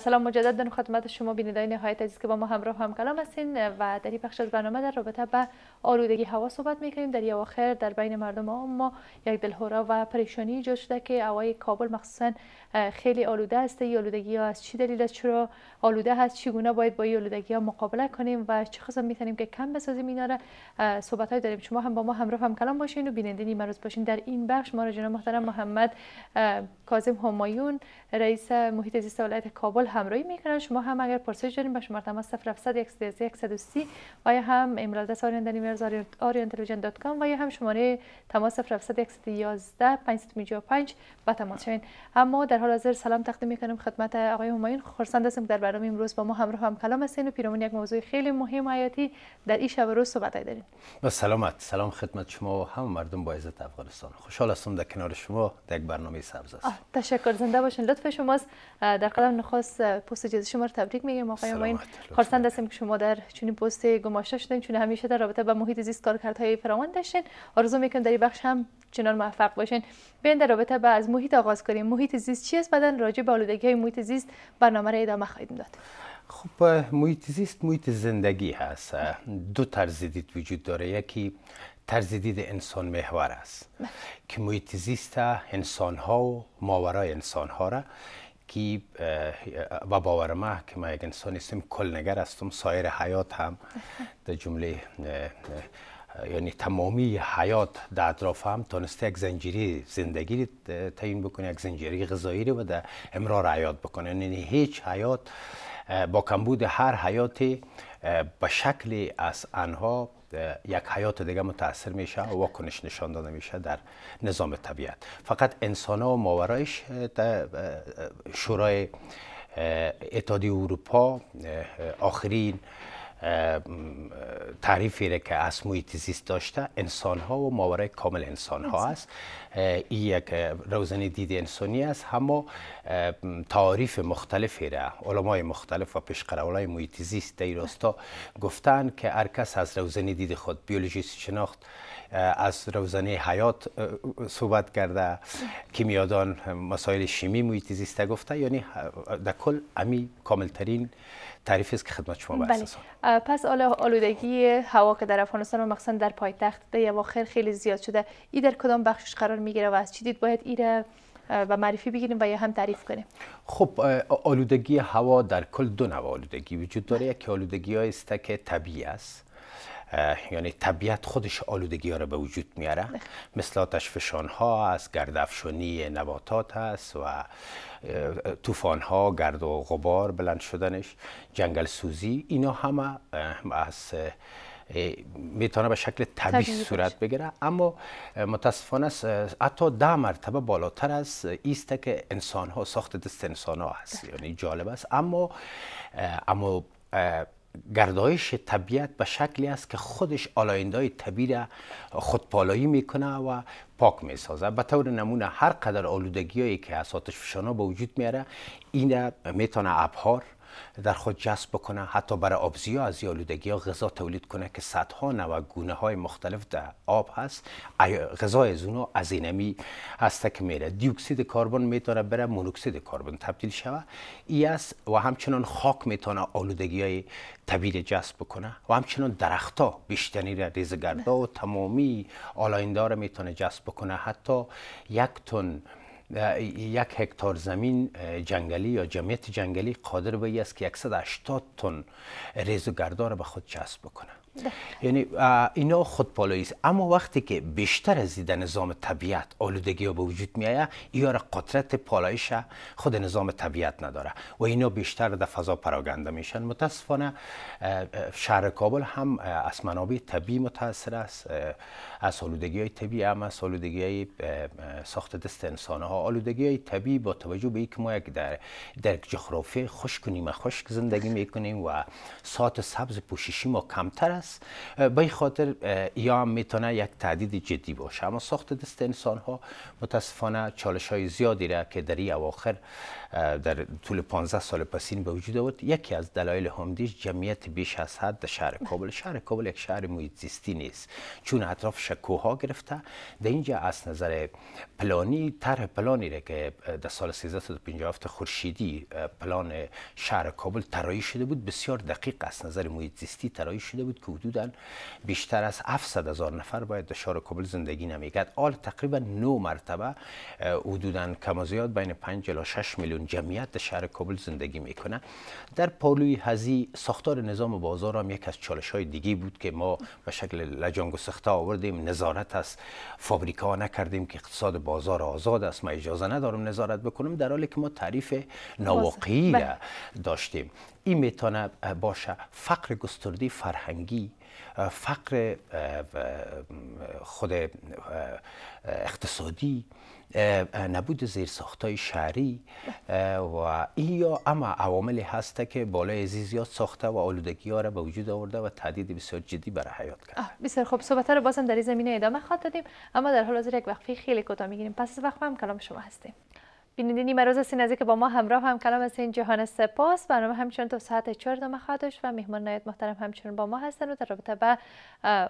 سلام مجددا خدمت شما بینندگان نهایت عزیز که با ما همراه هم کلام هستین و در این بخش از برنامه در رابطه به آلودگی هوا صحبت میکنیم در آخر در بین مردم ما یک دلهورا و پریشانی ایجاد شده که هوای کابل مخصوصا خیلی آلوده است این آلودگی ها از چی دلیل است چرا آلوده هست چگونه باید با این آلودگی ها مقابله کنیم و چه قسم میتونیم که کم بسازیم اینا را صحبت های داریم شما هم با ما همراه هم کلام باشین و بیننده مروز باشین در این بخش ما را جناب محترم محمد کاظم همایون رئیس محیط زیست ولایت کابل کابل همراهی میکنن شما هم اگر پرسش دارین به شماره تماس 0700 و یا هم ایمیل آدرس کام و یا هم شماره تماس 0711 با تماس شوین اما در حال حاضر سلام تقدیم میکنیم خدمت آقای همایون خرسند هستم در برنامه امروز با ما همراه هم کلام هستین و پیرامون یک موضوع خیلی مهم و حیاتی در این شب روز صحبت دارین با سلامت سلام خدمت شما و هم مردم با عزت افغانستان خوشحال هستم در کنار شما در یک برنامه سبز است تشکر زنده باشین لطف شماست در قدم نخواست از پست جدید شما رو تبریک میگیم آقای ماین خرسند هستیم که شما در چنین پست گماشته شدین چون همیشه در رابطه با محیط زیست کارکردهای فراوان داشتین آرزو میکنم در این بخش هم چنان موفق باشین بین در رابطه با از محیط آغاز کنیم محیط زیست چی است بعدن راجع به آلودگی های محیط زیست برنامه را ادامه خواهیم داد خب محیط زیست محیط زندگی هست دو طرز دید وجود داره یکی طرز دید انسان محور است بله. که محیط زیست انسان ها و ماورای انسان ها را کی و باور ما که ما یک انسان هستیم نگر هستم سایر حیات هم در جمله یعنی تمامی حیات در اطراف هم تانسته یک زنجیری زندگی تعیین بکنه یک زنجیری غذایی رو و در امرار حیات بکنه یعنی هیچ حیات با کمبود هر حیاتی به شکل از آنها یک حیات دیگه متاثر میشه و واکنش نشان داده میشه در نظام طبیعت فقط انسان ها و ماورایش شورای اتحادیه اروپا آخرین تعریفی را که از محیط زیست داشته انسان ها و ماورای کامل انسان ها است این یک روزن دید انسانی است اما تعریف مختلفی را علمای مختلف و پیشقرولای محیط زیست در راستا گفتن که هر کس از روزن دید خود بیولوژیست شناخت از روزانه حیات صحبت کرده کیمیادان مسائل شیمی محیط زیسته گفته یعنی در کل امی کاملترین تعریف است که خدمت شما بله. پس آلودگی هوا که در افغانستان و مخصوصا در پایتخت به اواخر خیلی زیاد شده این در کدام بخشش قرار میگیره و از چی دید باید ایره و معرفی بگیریم و یا هم تعریف کنیم خب آلودگی هوا در کل دو نوع آلودگی وجود داره بله. یکی آلودگی است که طبیعی است یعنی طبیعت خودش آلودگی ها رو به وجود میاره مثل آتش فشان ها هست افشانی نباتات هست و طوفان ها گرد و غبار بلند شدنش جنگل سوزی اینا همه از میتونه به شکل طبیعی صورت بگیره اما متاسفانه است حتی ده مرتبه بالاتر از ایسته که انسان ها ساخت دست انسان ها هست یعنی جالب است اما اما گردایش طبیعت به شکلی است که خودش آلایندهای طبیعی را خودپالایی میکنه و پاک میسازه به طور نمونه هر قدر آلودگی هایی که آتش فشان ها به وجود میاره این میتونه ابهار در خود جذب بکنه حتی برای آبزی از آلودگی ها غذا تولید کنه که صدها نوع گونه های مختلف در آب هست غذای از اونو از اینمی هست که میره دیوکسید کربن میتونه بره مونوکسید کربن تبدیل شوه ای است و همچنان خاک میتونه آلودگی های طبیعی جذب بکنه و همچنان درختها بیشترین را ریزگردا و تمامی را میتونه جذب بکنه حتی یک تن یک هکتار زمین جنگلی یا جمعیت جنگلی قادر به است که 180 تن ریزوگردار به خود چسب بکنه یعنی اینا خود است اما وقتی که بیشتر از دیدن نظام طبیعت آلودگی ها به وجود می آید ایار قدرت پالایش خود نظام طبیعت نداره و اینا بیشتر در فضا پراگنده میشن متاسفانه شهر کابل هم از منابع طبیعی متاثر است از آلودگی های طبیعی هم از آلودگی های ساخت دست انسان ها آلودگی های طبیعی با توجه به اینکه ما یک در در جغرافی خشک خشک زندگی میکنیم و ساعت سبز پوششی ما کمتر است هست به خاطر یا میتونه یک تعدید جدی باشه اما ساخت دست انسان ها متاسفانه چالش های زیادی را که در این اواخر در طول 15 سال پسین به وجود آورد یکی از دلایل همدیش جمعیت بیش از حد در شهر کابل شهر کابل یک شهر محیط زیستی نیست چون اطرافش کوها گرفته در اینجا از نظر پلانی طرح پلانی را که در سال 1357 خورشیدی پلان شهر کابل طراحی شده بود بسیار دقیق از نظر محیط زیستی طراحی شده بود که حدودا بیشتر از 700 هزار نفر باید در شهر کابل زندگی نمیکرد حال تقریبا 9 مرتبه حدودا کم زیاد بین 5 تا 6 میلیون جمعیت در شهر کابل زندگی میکنه در پالوی هزی ساختار نظام بازار هم یک از چالش های دیگی بود که ما به شکل لجنگ و سخته آوردیم نظارت از فابریکا نکردیم که اقتصاد بازار آزاد است ما اجازه ندارم نظارت بکنم در حالی که ما تعریف نواقعی بله. داشتیم این میتونه باشه فقر گسترده فرهنگی فقر خود اقتصادی نبود های شهری بله. و این یا اما عواملی هست که بالای زیاد ساخته و آلودگی ها را به وجود آورده و تعدید بسیار جدی برای حیات کرده بسیار خوب صحبت رو بازم در این زمینه ادامه خواهد دادیم اما در حال حاضر یک وقفی خیلی کوتاه میگیریم پس از وقفه هم کلام شما هستیم بینندین ما هستین از که با ما همراه هم کلام این جهان سپاس برنامه همچنان تا ساعت چهار دامه خواهد داشت و مهمان نایت محترم همچنان با ما هستن و در رابطه به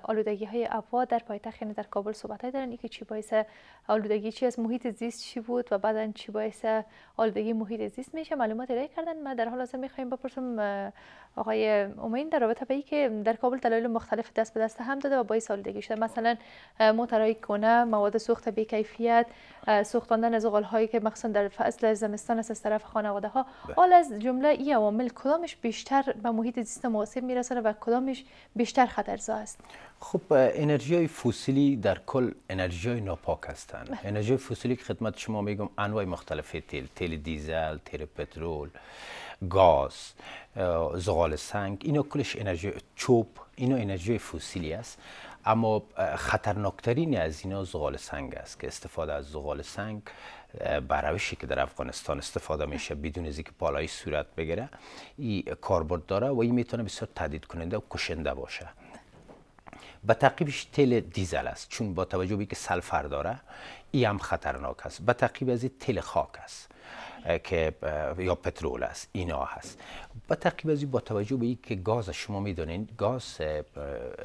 آلودگی های هوا در پایتخت یعنی در کابل صحبت های دارن که چی باعث آلودگی چی از محیط زیست چی بود و بعدا چی باعث آلودگی محیط زیست میشه معلومات ارائه کردن ما در حال حاضر میخوایم بپرسم آقای امین در رابطه به ای که در کابل دلایل مختلف دست به دست هم داده و سال دیگه شده مثلا موترهای کنه مواد سوخت بی کیفیت سوختاندن از اغال هایی که مخصوصا در فصل زمستان است از طرف خانواده ها بله. حال از جمله ای عوامل کدامش بیشتر به محیط زیست می میرسه و کدامش بیشتر خطرزا است خب انرژی فسیلی در کل انرژی ناپاک هستند بله. انرژی فسیلی که خدمت شما میگم انواع مختلف تیل تیل دیزل تیل پترول گاز زغال سنگ اینا کلش انرژی چوب اینا انرژی فسیلی است اما خطرناکترین از اینا زغال سنگ است که استفاده از زغال سنگ به روشی که در افغانستان استفاده میشه بدون از اینکه پالایش صورت بگیره این کاربرد داره و این میتونه بسیار تهدید کننده و کشنده باشه به تعقیبش تل دیزل است چون با توجه که سلفر داره ای هم خطرناک است به تعقیب از تل خاک است که یا پترول است اینا هست با تقریب با توجه به اینکه گاز شما میدونین گاز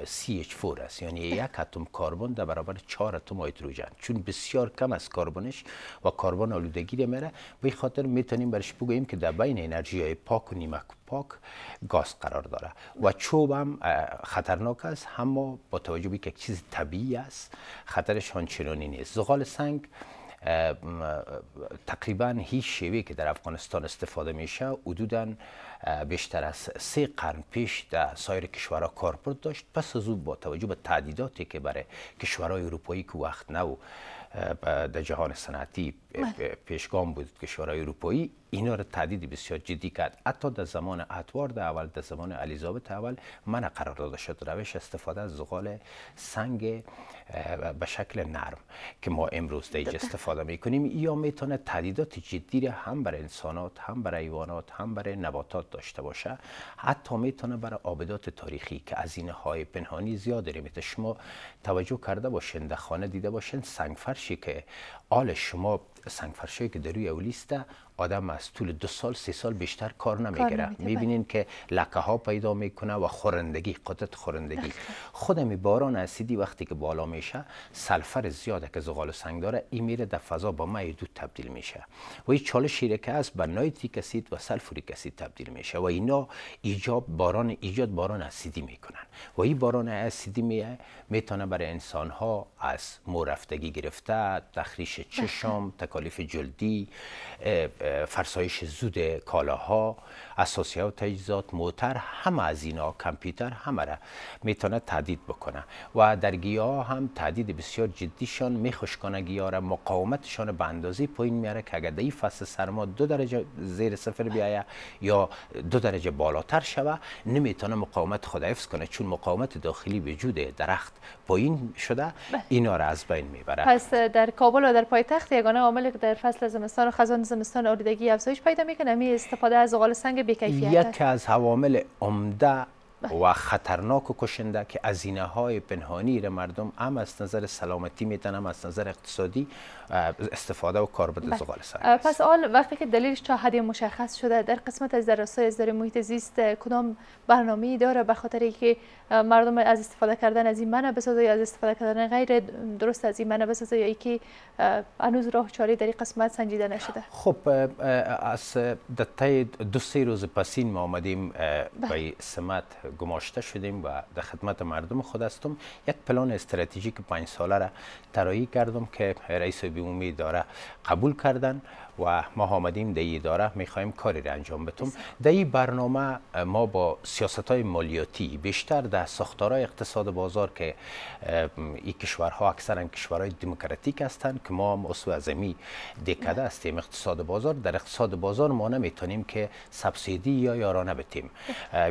CH4 است یعنی بله. یک اتم کربن در برابر چهار اتم هیدروژن چون بسیار کم از کربنش و کربن آلودگی میره به خاطر میتونیم برش بگوییم که در بین انرژی های پاک و نیمک پاک گاز قرار داره و چوب هم خطرناک است اما با توجه به یک چیز طبیعی است خطرش آنچنانی نیست زغال سنگ تقریبا هیچ شیوه که در افغانستان استفاده میشه حدودا بیشتر از سه قرن پیش در سایر کشورها کاربرد داشت پس از او با توجه به تعدیداتی که برای کشورهای اروپایی که وقت نو در جهان صنعتی پیشگام بود کشورهای اروپایی اینا را تعدید بسیار جدی کرد حتی در زمان در اول در زمان الیزابت اول من قرار داده شد روش استفاده از زغال سنگ به شکل نرم که ما امروز دیج استفاده میکنیم یا میتونه تعدیدات جدی هم برای انسانات هم برای حیوانات هم برای نباتات داشته باشه حتی میتونه برای آبدات تاریخی که از این های پنهانی زیاد داریم شما توجه کرده باشین در خانه دیده باشین سنگ فرشی که آل شما سنگ فرشایی که در روی اولیسته آدم از طول دو سال سه سال بیشتر کار نمیگیره میبینین بله. که لکه ها پیدا میکنه و خورندگی قدرت خورندگی بله. خودم باران اسیدی وقتی که بالا میشه سلفر زیاده که زغال و سنگ داره این میره در فضا با مای دود تبدیل میشه و این چاله شیره که است به نایتریک اسید و سلفوریک اسید تبدیل میشه و اینا ایجاب باران ایجاد باران اسیدی میکنن و این باران اسیدی می میتونه برای انسان ها از مورفتگی گرفته تخریش چشم بله. تکالیف جلدی فرسایش زود کالاها اساسیه و تجهیزات موتر همه از اینا کامپیوتر همه را میتونه تعدید بکنه و در گیاه هم تعدید بسیار جدیشان کنه گیاه را مقاومتشان به اندازه پایین میاره که اگر در فصل سرما دو درجه زیر سفر بیایه یا دو درجه بالاتر شوه نمیتونه مقاومت خود حفظ کنه چون مقاومت داخلی وجود درخت پایین شده بله. اینا را از بین میبره پس در کابل و در پایتخت یگانه عاملی که در فصل زمستان و خزان زمستان آلودگی افزایش پیدا میکنه می استفاده از زغال سنگ بیکیفیت یکی از حوامل عمده بله. و خطرناک و کشنده که از های پنهانی را مردم هم از نظر سلامتی میتنم از نظر اقتصادی استفاده و کاربرد بله. زغال سنگ پس وقتی که دلیلش چه مشخص شده در قسمت از های از محیط زیست کدام برنامه‌ای داره به خاطر اینکه مردم از استفاده کردن از این منابع بسازه یا از استفاده کردن غیر درست از این منابع بسازه یا اینکه انوز راه چاری در این قسمت سنجیده نشده خب از دته دو سه روز پسین ما آمدیم بله. به سمت گماشته شدیم و در خدمت مردم خود استم یک پلان استراتژیک پنج ساله را کردم که رئیس به امید داره قبول کردن و ما آمدیم در این اداره میخوایم کاری را انجام بتم در این برنامه ما با سیاست های مالیاتی بیشتر در ساختارهای اقتصاد بازار که این کشورها اکثرا کشورهای دموکراتیک هستند که ما هم ازمی دکده هستیم اقتصاد بازار در اقتصاد بازار ما نمیتونیم که سبسیدی یا یارانه بتیم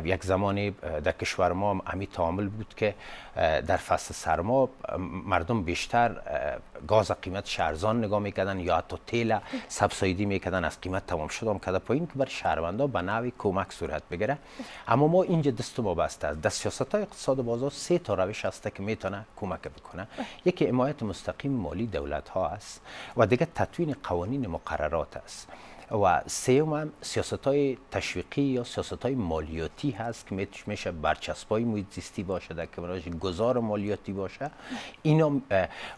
یک زمانی در کشور ما هم امی تعامل بود که در فصل سرما مردم بیشتر گاز قیمت شرزان نگاه میکردن یا حتی تیل سب سبسیدی میکردن از قیمت تمام شدم کده پایین که بر شهروندا به نوی کمک صورت بگیره اما ما اینجا دست ما بسته است در سیاست های اقتصاد و بازار سه تا روش هست که میتونه کمک بکنه یکی حمایت مستقیم مالی دولت ها است و دیگه تطوین قوانین مقررات است و سیوم هم سیاست های تشویقی یا سیاست های مالیاتی هست که میشه برچسب های محیط باشه در کنارش گزار مالیاتی باشه اینا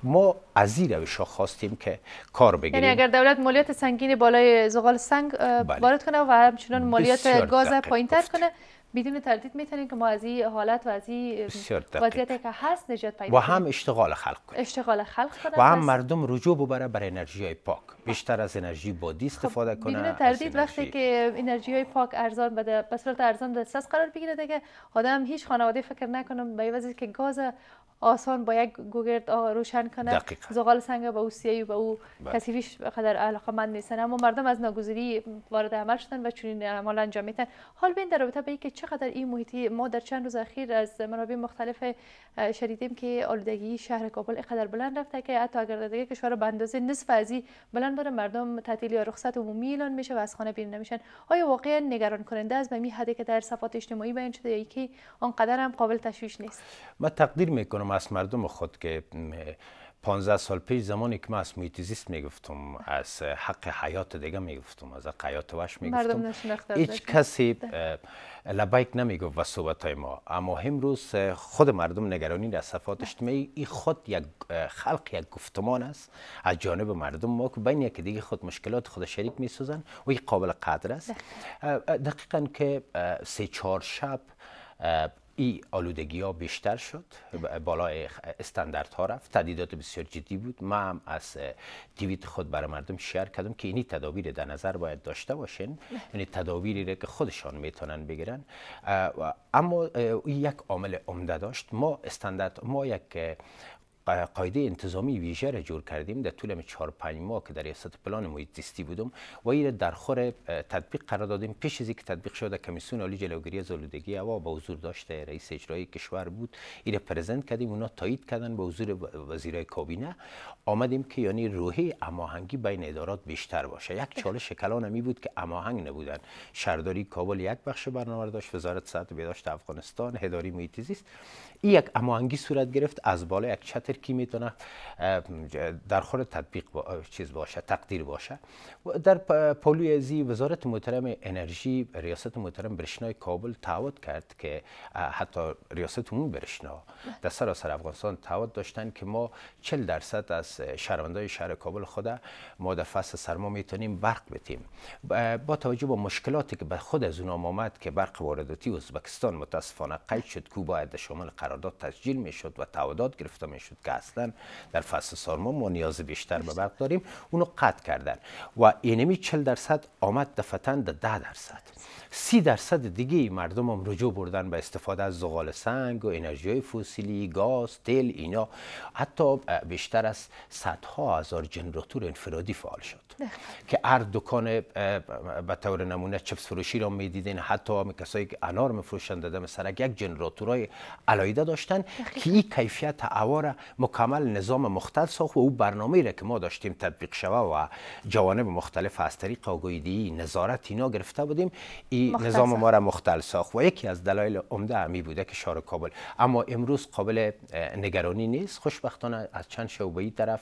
ما از این روش خواستیم که کار بگیریم یعنی اگر دولت مالیات سنگین بالای زغال سنگ بله. وارد کنه و همچنان مالیات گاز پایین تر کنه بدون تردید میتونیم که ما از حالت و از وضعیت که هست نجات پیدا و هم اشتغال خلق کنیم اشتغال خلق کنیم و هم مردم رجوع ببره برای انرژی های پاک بیشتر از انرژی بادی خب، استفاده خب کنه بدون تردید وقتی که انرژی های پاک ارزان بده به صورت ارزان دسترس قرار بگیره دیگه آدم هیچ خانواده فکر نکنم به وضعی که گاز آسان با یک گوگرد روشن کنه زغال سنگ با او و به او بله. کسیفیش قدر علاقه مند نیستن اما مردم از ناگزیری وارد عمل شدن و چنین اعمال انجام میتن حال بین در رابطه به اینکه چقدر این محیطی ما در چند روز اخیر از منابع مختلف شنیدیم که آلودگی شهر کابل اینقدر بلند رفته که حتی اگر دیگه کشور به اندازه نصف ازی بلند بره مردم تعطیل یا رخصت عمومی اعلان میشه و از خانه بیرون نمیشن آیا واقعا نگران کننده است به می حدی که در صفات اجتماعی بیان شده یا که آنقدر هم قابل تشویش نیست من تقدیر میکنم از مردم خود که 15 سال پیش زمانی که من از محیط زیست میگفتم از حق حیات دیگه میگفتم از حق حیات وش میگفتم هیچ کسی لبایک نمیگفت و صحبت های ما اما روز خود مردم نگرانی از صفات بله. اجتماعی این خود یک خلق یک گفتمان است از جانب مردم ما که بین یک دیگه خود مشکلات خود شریک میسازن و این قابل قدر است دقیقا که سه چهار شب این آلودگی ها بیشتر شد بالای استاندارد ها رفت تدیدات بسیار جدی بود ما هم از تیویت خود برای مردم شیر کردم که اینی تدابیر در نظر باید داشته باشین یعنی تدابیری که خودشان میتونن بگیرن اما یک عامل عمده داشت ما استاندارد ما یک قاعده انتظامی ویژه را جور کردیم در طول 4 5 ماه که در ریاست پلان محیط زیستی بودم و این در خور تطبیق قرار دادیم پیش از اینکه تطبیق شده کمیسیون عالی جلوگیری از آلودگی هوا با حضور داشته رئیس اجرایی کشور بود این پرزنت کردیم اونا تایید کردن به حضور وزیرای کابینه آمدیم که یعنی روحی هماهنگی بین ادارات بیشتر باشه یک بله. چالش کلان می بود که اماهنگ نبودن شهرداری کابل یک بخش برنامه داشت وزارت صحت و بهداشت افغانستان هداری محیط زیست این یک هماهنگی صورت گرفت از بالا یک چتر که کی میتونه در خور تطبیق چیز باشه تقدیر باشه و در پالوی ازی وزارت محترم انرژی ریاست محترم برشنای کابل تعهد کرد که حتی ریاست اون برشنا در سراسر افغانستان تعهد داشتن که ما 40 درصد از شهروندای شهر کابل خود ما در فصل سرما میتونیم برق بتیم با توجه به مشکلاتی که به خود از اون آمد که برق وارداتی ازبکستان متاسفانه قید شد کو باید شامل قرارداد تسجیل میشد و تعهدات گرفته میشد که اصلا در فصل سرما ما نیاز بیشتر به برق داریم اونو قطع کردن و اینمی یعنی 40 درصد آمد دفتن ده, درصد سی درصد دیگه مردم هم رجوع بردن به استفاده از زغال سنگ و انرژی فسیلی گاز تیل اینا حتی بیشتر از صدها هزار جنراتور انفرادی فعال شد بله. که هر دکان به طور نمونه چپس فروشی را می دیدین حتی همه کسایی که انار فروشند دادم سرک یک های علایده داشتن که این کیفیت هوا مکمل نظام مختل ساخت و او برنامه را که ما داشتیم تطبیق شوه و جوانب مختلف از طریق آگویدی نظارت اینا گرفته بودیم این نظام ما را مختل ساخت و یکی از دلایل عمده همی بوده که شار کابل اما امروز قابل نگرانی نیست خوشبختانه از چند شعبه طرف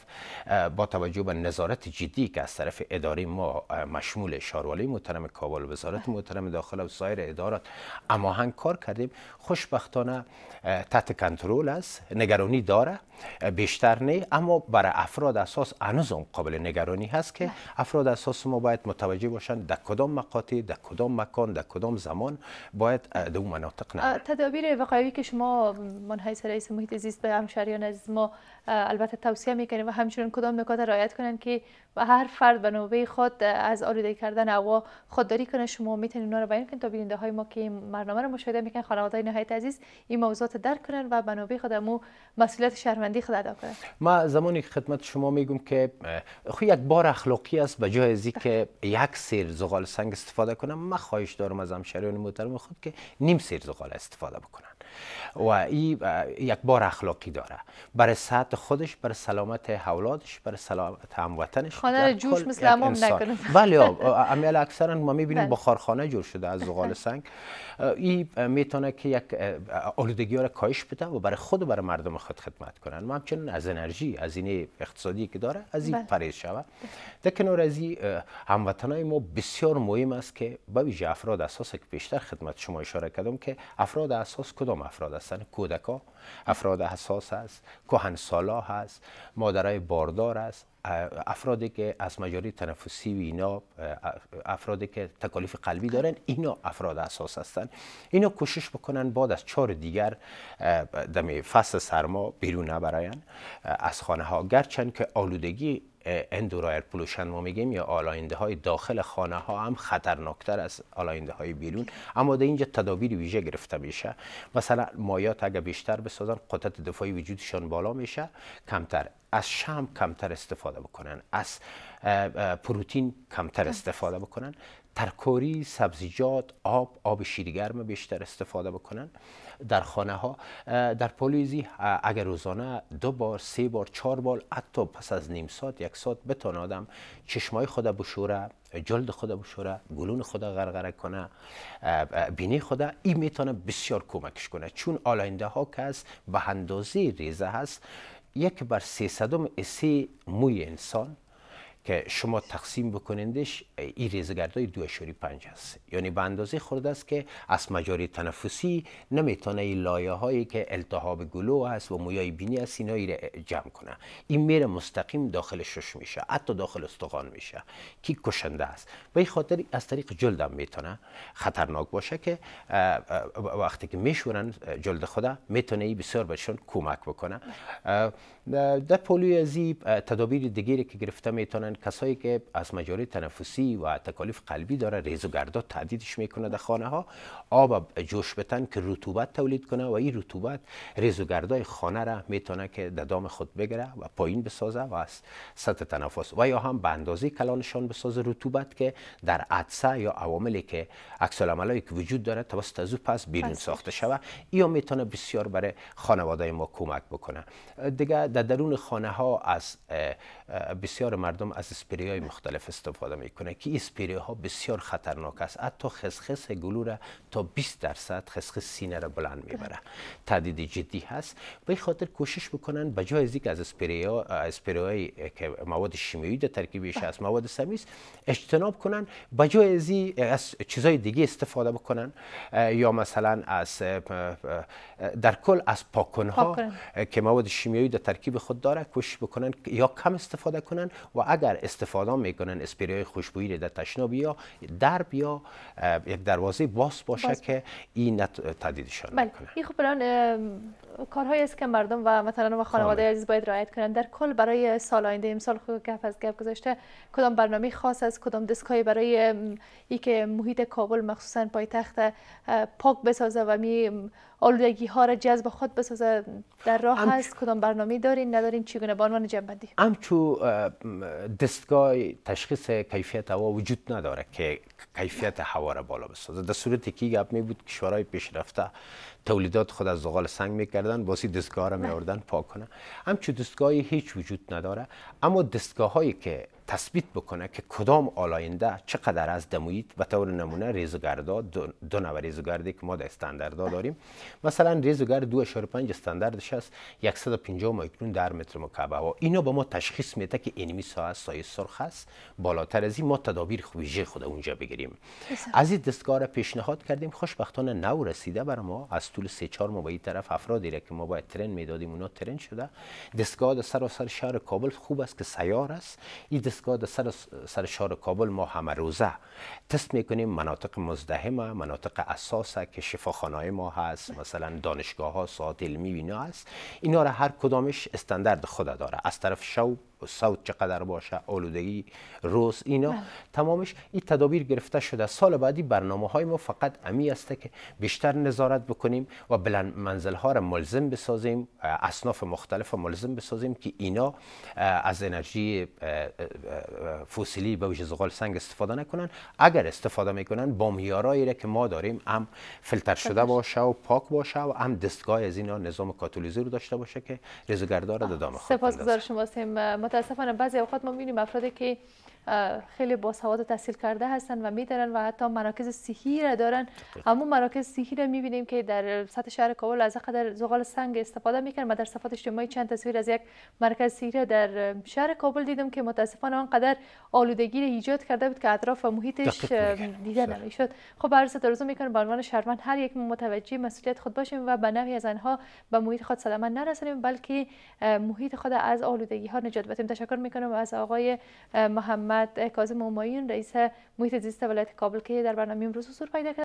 با توجه به نظارت جدی که از طرف اداره ما مشمول شاروالی محترم کابل و وزارت محترم داخل و سایر ادارات اما هنگ کار کردیم خوشبختانه تحت کنترل است نگرانی داره بیشتر نه اما برای افراد اساس انوز اون قابل نگرانی هست که بله. افراد اساس ما باید متوجه باشند، در کدام مقاطع در کدام مکان در کدام زمان باید در اون مناطق نه تدابیر وقایعی که شما منهای رئیس محیط زیست به همشریان عزیز ما البته توصیه میکنیم و همچنین کدام نکات رعایت کنن که هر فرد به نوبه خود از آلوده کردن هوا خودداری کنه شما میتونید اونها رو بیان کنید تا بیننده های ما که این برنامه رو مشاهده میکنن خانواده نهایت عزیز این موضوعات درک کنن و به نوبه خودمو مسئولیت شهروندی خود ادا کنن ما زمانی که خدمت شما میگم که خو یک بار اخلاقی است به جای از که یک سیر زغال سنگ استفاده کنم من خواهش دارم از همشهریان محترم خود که نیم سیر زغال استفاده بکنن و این یک بار اخلاقی داره برای صحت خودش برای سلامت اولادش، برای سلامت هموطنش خانه جوش مثل امام نکنه ولی امیال اکثرا ما میبینیم بله. بخارخانه جور شده از زغال بله. سنگ این میتونه که یک آلودگی را کاهش بده و برای خود و برای مردم خود خدمت کنن ما همچنین از انرژی از این اقتصادی که داره از این پریز بله. شود در کنار از این هموطنای ما بسیار مهم است که به ویژه افراد اساس که بیشتر خدمت شما اشاره کردم که افراد اساس کدام افراد هستند کودکا افراد حساس هست سالا هست مادرای باردار است افرادی که از مجاری تنفسی و اینا افرادی که تکالیف قلبی دارن اینا افراد اساس هستن اینا کوشش بکنن بعد از چهار دیگر دم فصل سرما بیرون نبراین از خانه ها گرچند که آلودگی ایر پلوشن ما میگیم یا آلاینده های داخل خانه ها هم خطرناکتر از آلاینده های بیرون اما در اینجا تدابیر ویژه گرفته میشه مثلا مایات اگه بیشتر بسازن قدرت دفاعی وجودشان بالا میشه کمتر از شم کمتر استفاده بکنن از پروتین کمتر بله. استفاده بکنن ترکوری سبزیجات آب آب شیرگرم بیشتر استفاده بکنن در خانه ها در پلیزی اگر روزانه دو بار سه بار چهار بار حتی پس از نیم ساعت یک ساعت بتان آدم چشمای خود بشوره جلد خود بشوره گلون خود غرغره کنه بینی خود این میتونه بسیار کمکش کنه چون آلاینده ها که به اندازه ریزه هست یک بر سیصدم اسی موی انسان که شما تقسیم بکنندش این های دو اشاری پنج هست یعنی به اندازه خورده است که از مجاری تنفسی نمیتونه این لایه هایی که التهاب گلو هست و مویای بینی هست اینا ای جمع کنه این میره مستقیم داخل شش میشه حتی داخل استقان میشه کی کشنده است و این خاطر از طریق جلد هم میتونه خطرناک باشه که وقتی که میشورن جلد خدا میتونه ای بسیار بهشون کمک بکنه در پولوی عزیب تدابیر دیگری که گرفته میتونن کسایی که از مجاری تنفسی و تکالیف قلبی داره ریز و میکنه در خانه ها آب جوش بتن که رطوبت تولید کنه و این رطوبت ریز خانه را میتونه که در دام خود بگیره و پایین بسازه و از سطح تنفس و یا هم به اندازه کلانشان بسازه رطوبت که در عدسه یا عواملی که عکس که وجود داره توسط از پس بیرون ساخته شوه یا میتونه بسیار برای خانواده ما کمک بکنه دیگه در درون خانه ها از بسیار مردم از اسپری های مختلف استفاده میکنه که اسپری ها بسیار خطرناک است حتی خسخس گلو را تا 20 درصد خسخس سینه را بلند میبره تعدید جدی هست به خاطر کوشش بکنن به جای از از اسپری های که مواد شیمیایی در ترکیبش هست مواد سمیز اجتناب کنن به جای از از چیزای دیگه استفاده بکنن یا مثلا از در کل از پاکن ها که مواد شیمیایی در ترکیب خود داره کوشش بکنن یا کم استفاده کنن و اگر استفاده میکنن اسپری خوشبویی در تشناب یا درب یا یک دروازه باس باشه که این تدیدشان بله. میکنه این خب الان کارهایی است که مردم و مثلا و خانواده بله. عزیز باید رعایت کنن در کل برای سال آینده امسال خود گپ از گپ گذاشته کدام برنامه خاص از کدام دسکای برای اینکه محیط کابل مخصوصا پایتخت پاک بسازه و می آلودگی ها را جذب خود بسازه در راه هست کدام برنامه دارین ندارین چگونه به عنوان جنبندی همچو دستگاه تشخیص کیفیت هوا وجود نداره که کیفیت هوا را بالا بسازه در صورتی که گپ می بود کشورهای پیشرفته تولیدات خود از زغال سنگ میکردن واسه دستگاه را آوردن بله. پاک کنن همچو دستگاهی هیچ وجود نداره اما دستگاه هایی که تثبیت بکنه که کدام آلاینده چقدر از دمویت و طور نمونه ریزگردا دو نوع ریزگردی که ما در استاندارد بله. داریم مثلا ریزگرد 2.5 استانداردش است 150 میکرون در متر مکعب هوا اینا به ما تشخیص میده که اینمی سایه سرخ است بالاتر از این ما تدابیر خود اونجا از این دستگاه را پیشنهاد کردیم خوشبختانه نو رسیده بر ما از طول سه چهار ما به طرف افرادی را که ما باید ترن میدادیم اونا ترن شده دستگاه در سر شهر کابل خوب است که سیار است این دستگاه در سر, سر شهر کابل ما همه روزه تست میکنیم مناطق مزدهمه مناطق اساسه که شفاخانه ما هست مثلا دانشگاه ها ساعت علمی و اینا هست اینا را هر کدامش استاندارد خود داره از طرف شو صوت چقدر باشه آلودگی روز اینا بله. تمامش این تدابیر گرفته شده سال بعدی برنامه های ما فقط امی است که بیشتر نظارت بکنیم و بلند منزل ها را ملزم بسازیم اصناف مختلف را ملزم بسازیم که اینا از انرژی فسیلی به ویژه زغال سنگ استفاده نکنن اگر استفاده میکنن با میارایی را که ما داریم هم فیلتر شده باشه و پاک باشه و هم دستگاه از اینا نظام کاتولیزی رو داشته باشه که رزگردار دادام سپاس سپاسگزار شما متاسفانه بعضی اوقات ما میبینیم افرادی که خیلی با سواد تحصیل کرده هستند و میدارن و حتی مراکز صحی را دارن خب. همون مراکز صحی را میبینیم که در سطح شهر کابل از قدر زغال سنگ استفاده میکنن ما در صفات اجتماعی چند تصویر از یک مرکز صحی در شهر کابل دیدم که متاسفانه آنقدر آلودگی را ایجاد کرده بود که اطراف و محیطش دیده نمیشد خب به عرصه روزو میکنم به عنوان هر یک متوجه مسئولیت خود باشیم و به نوی از آنها به محیط خود صدمه نرسانیم بلکه محیط خود از آلودگی ها نجات بدیم تشکر میکنم از آقای محمد محمد کاظم امایون رئیس محیط زیست ولایت کابل که در برنامه امروز حضور پیدا کرد